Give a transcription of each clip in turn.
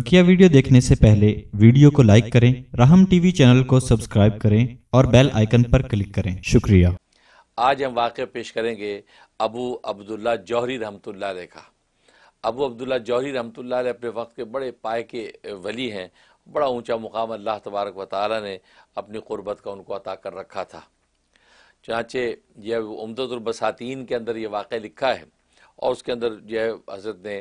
बकिया वीडियो देखने से पहले वीडियो को लाइक करें राहम टीवी चैनल को सब्सक्राइब करें और बेल आइकन पर क्लिक करें शुक्रिया आज हम वाक़ पेश करेंगे अबू अब्दुल्ला जौहरी रहमतुल्ला का अबू अब्दुल्ला जौहरी रहमतुल्ला अपने वक्त के बड़े पाए के वली हैं बड़ा ऊंचा मुकाम अल्लाह तबारक व ताली ने अपनी क़ुरबत का उनको अता कर रखा था चाँचे यह उमदतुलबसातीन के अंदर ये वाक़ लिखा है और उसके अंदर जो है हज़रत ने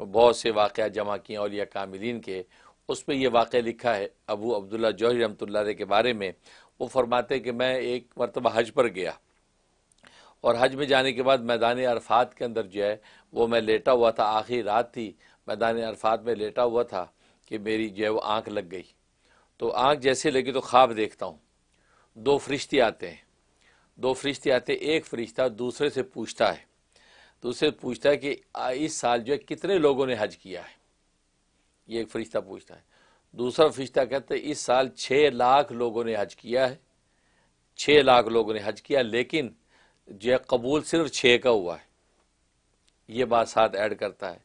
बहुत से वाक़ जमा किए और या कामिलीन के उसमें यह वाक़ लिखा है अबू अब्दुल्ला जौहरी रमत के बारे में वो फरमाते कि मैं एक मरतबा हज पर गया और हज में जाने के बाद मैदान अरफात के अंदर जो है वो मैं लेटा हुआ था आखिरी रात थी मैदान अरफात में लेटा हुआ था कि मेरी जो है वो आँख लग गई तो आँख जैसे लगी तो ख्वाब देखता हूँ दो फरिश्ते आते हैं दो फरिश्ते आते एक फरिश्ता दूसरे से पूछता है तो उसे पूछता है कि इस साल जो है कितने लोगों ने हज किया है ये एक फरिश्ता पूछता है दूसरा फरिश्ता कहता है इस साल छः लाख लोगों ने हज किया है छः लाख लोगों ने हज किया लेकिन जो है कबूल सिर्फ छः का हुआ है ये बात साथ ऐड करता है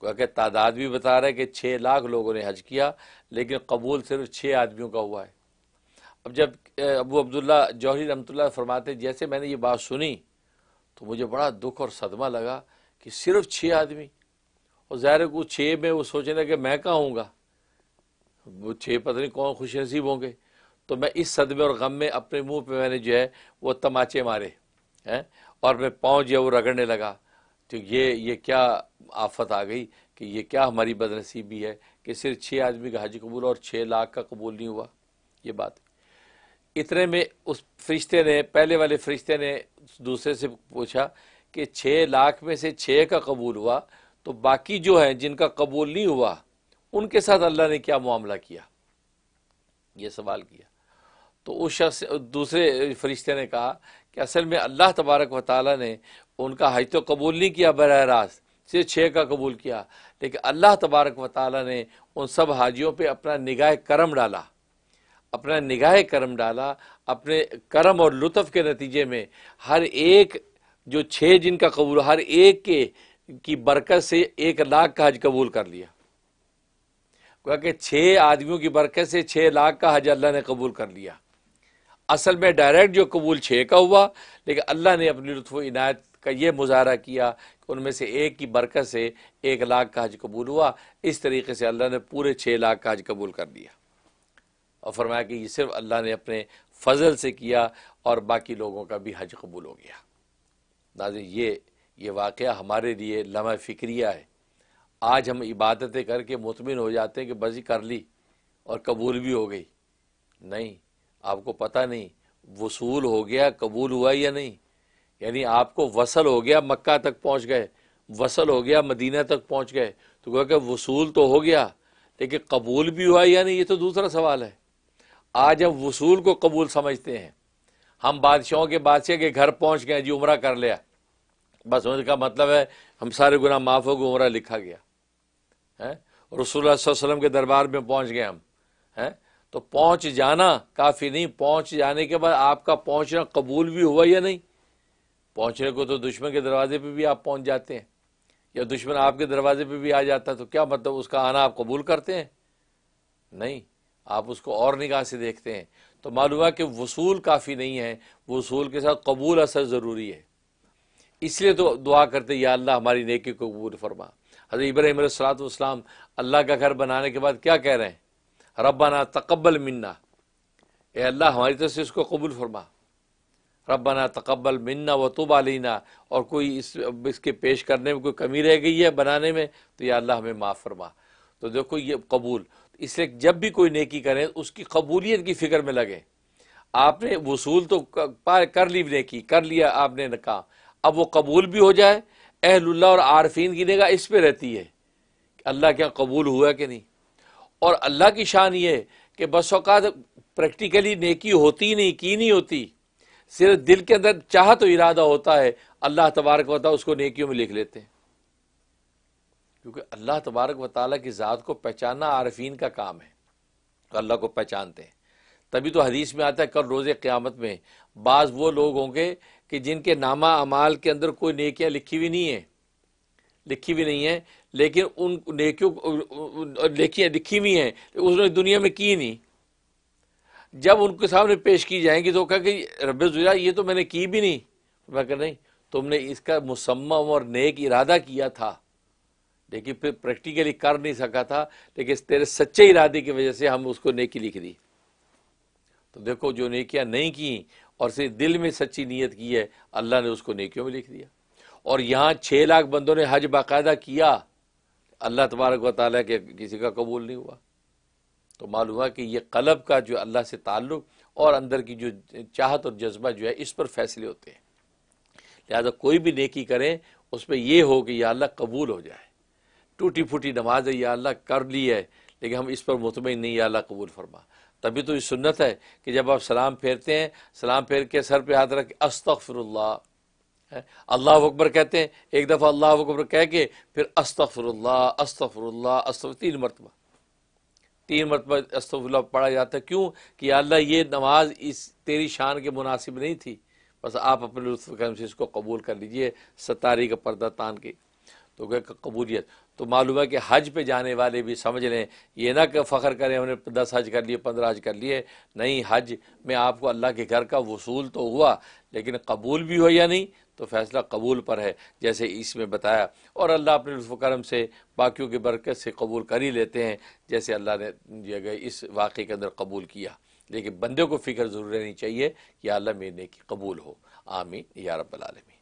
क्योंकि तादाद भी बता रहा है कि छः लाख लोगों ने हज किया लेकिन कबूल सिर्फ छः आदमियों का हुआ है अब जब अबू अब्दुल्ला जौहरी रमतुल्ला फरमाते जैसे मैंने ये बात सुनी तो मुझे बड़ा दुख और सदमा लगा कि सिर्फ छः आदमी और ज़ाहिर को छः में वो सोचने लगे मैं कहाँ हूँगा वो छः पता नहीं कौन खुश नसीब होंगे तो मैं इस सदमे और गम में अपने मुंह पे मैंने जो है वो तमाचे मारे हैं और मैं पाँव जो है वो रगड़ने लगा तो ये ये क्या आफत आ गई कि ये क्या हमारी बदनसीबी है कि सिर्फ छः आदमी का हाजी कबूल और छः लाख का कबूल नहीं हुआ ये बात इतने में उस फरिश्ते ने पहले वाले फरिश्ते ने दूसरे से पूछा कि छः लाख में से छः का कबूल हुआ तो बाकी जो हैं जिनका कबूल नहीं हुआ उनके साथ अल्लाह ने क्या मामला किया ये सवाल किया तो उस शख्स दूसरे फरिश्ते ने कहा कि असल में अल्लाह तबारक व ताली ने उनका हज तो कबूल नहीं किया बरह रास्त सिर्फ छः का कबूल किया लेकिन अल्लाह तबारक व ताली ने उन सब हाजियों पर अपना निगाह करम डाला अपना निगाह कर्म डाला अपने कर्म और लुत्फ़ के नतीजे में हर एक जो छः जिनका कबूल हर एक के की बरकत से एक लाख का हज कबूल कर लिया क्या कि छः आदमियों की बरकत से छः लाख का हज अल्लाह ने कबूल कर लिया असल में डायरेक्ट जो कबूल छः का हुआ लेकिन अल्लाह ने अपनी लुत्फ़ इनायत का ये मुजाहरा किया कि उनमें से एक की बरकत से एक लाख का हज कबूल हुआ इस तरीके से अल्लाह ने पूरे छः लाख का हज कबूल कर लिया और फरमाया कि ये सिर्फ अल्लाह ने अपने फजल से किया और बाकी लोगों का भी हज कबूल हो गया नाज़ी ये ये वाक़ हमारे लिए लम्हा फ़िक्रिया है आज हम इबादतें करके मुतमिन हो जाते हैं कि बस ही कर ली और कबूल भी हो गई नहीं आपको पता नहीं वसूल हो गया कबूल हुआ या नहीं यानी आपको वसल हो गया मक्का तक पहुंच गए वसल हो गया मदीना तक पहुंच गए तो क्या वसूल तो हो गया लेकिन कबूल भी हुआ या नहीं ये तो दूसरा सवाल है आज हम वसूल को कबूल समझते हैं हम बादशाहों के बादशाह के घर पहुंच गए जी उम्र कर लिया बस उनका मतलब है हम सारे गुना माफ़ हो गए उम्र लिखा गया है रसूल वसलम के दरबार में पहुंच गए हम हैं तो पहुंच जाना काफ़ी नहीं पहुंच जाने के बाद आपका पहुंचना कबूल भी हुआ या नहीं पहुंचने को तो दुश्मन के दरवाजे पे भी आप पहुंच जाते हैं या दुश्मन आपके दरवाजे पे भी आ जाता है तो क्या मतलब उसका आना आप कबूल करते हैं नहीं आप उसको और निगाह से देखते हैं तो मालूम है कि वसूल काफ़ी नहीं है वसूल के साथ कबूल असर ज़रूरी है इसलिए तो दुआ करते या अल्लाह हमारी नेकी को कबूल फरमा हज़र इब्राहिम सलातम अल्लाह का घर बनाने के बाद क्या कह रहे हैं रबाना तकबल मन्ना ए अल्लाह हमारी तरफ से इसको कबूल फरमा रबाना तकबल मन्ना व तुब और कोई इस इसके पेश करने में कोई कमी रह गई है बनाने में तो या अल्लाह हमें माफ़ फरमा तो देखो ये कबूल इसलिए जब भी कोई नेकी करें उसकी कबूलियत की फ़िक्र में लगे आपने वसूल तो पार कर ली नेकी कर लिया आपने कहा अब वो कबूल भी हो जाए अहलुल्ला और आरफीन की निगाह इस पर रहती है अल्लाह क्या कबूल हुआ कि नहीं और अल्लाह की शान ये कि बस अवकात प्रैक्टिकली नेकी होती नहीं की नहीं होती सिर्फ दिल के अंदर चाह तो इरादा होता है अल्लाह तबारक वाली उसको नेकियों में लिख लेते हैं क्योंकि अल्लाह तबारक व ताली की ज़ात को पहचानना आरफीन का काम है तो अल्लाह को पहचानते हैं तभी तो हदीस में आता है कल रोज़ क़्यामत में बाज़ वो लोग होंगे कि जिनके नामा अमाल के अंदर कोई नेकियाँ लिखी हुई नहीं है लिखी हुई नहीं है लेकिन उन नेकियों लिखी लिखी हुई हैं उसने दुनिया में की नहीं जब उनके सामने पेश की जाएंगी तो कहा कि रब ये तो मैंने की भी नहीं मैं कह नहीं तुमने इसका मुसम्म और नेक इरादा किया था लेकिन फिर प्रैक्टिकली कर नहीं सका था लेकिन तेरे सच्चे इरादे की वजह से हम उसको नेकी लिख दी तो देखो जो नेकियां नहीं की और सिर्फ दिल में सच्ची नीयत की है अल्लाह ने उसको नेकियों में लिख दिया और यहाँ छः लाख बंदों ने हज बाकायदा किया अल्लाह तबारक व के किसी का कबूल नहीं हुआ तो मालूम हुआ कि ये कलब का जो अल्लाह से ताल्लुक़ और अंदर की जो चाहत और जज्बा जो है इस पर फैसले होते हैं लिहाजा कोई भी नेकी करें उस पर यह हो कि यह अल्लाह कबूल हो जाए टूटी फूटी नमाज है या अल्लाह कर ली है लेकिन हम इस पर मुतमिन नहीं अल्लाह कबूल फरमा तभी तो ये सुन्नत है कि जब आप सलाम फेरते हैं सलाम फेर के सर पे हाथ रख अस्तफर अल्लाह अकबर कहते हैं एक दफ़ा अल्लाह अकबर कह के फिर अस्तफर अस्तफर अस्तफ़ तीन मरतबा तीन मरतबा अस्तफल्ला पढ़ा जाता है क्यों कि अल्लाह ये नमाज इस तेरी शान के मुनासिब नहीं थी बस आप अपने लुत्फ़ से इसको कबूल कर लीजिए सतारी का पर्दा तान के तो गए कबूलियत तो मालूम है कि हज पे जाने वाले भी समझ लें ये ना कि फ़ख्र करें हमने दस हज कर लिए पंद्रह हज कर लिए नहीं हज में आपको अल्लाह के घर का वसूल तो हुआ लेकिन कबूल भी हो या नहीं तो फैसला कबूल पर है जैसे इसमें बताया और अल्लाह अपने लुफ़रम से बाकी की बरकत से कबूल कर ही लेते हैं जैसे अल्लाह ने जगह इस वाक़े के अंदर कबूल किया लेकिन बंदे को फ़िक्र ज़रूर रहनी चाहिए कि अल्लाह मेरे की कबूल हो आमीन या रबालमी